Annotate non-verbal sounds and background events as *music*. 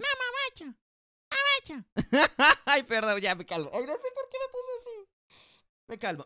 Mamá, macho. Ah, *laughs* Ay, perdón, ya me calmo. Ay, no sé por qué me puse así. Me calmo.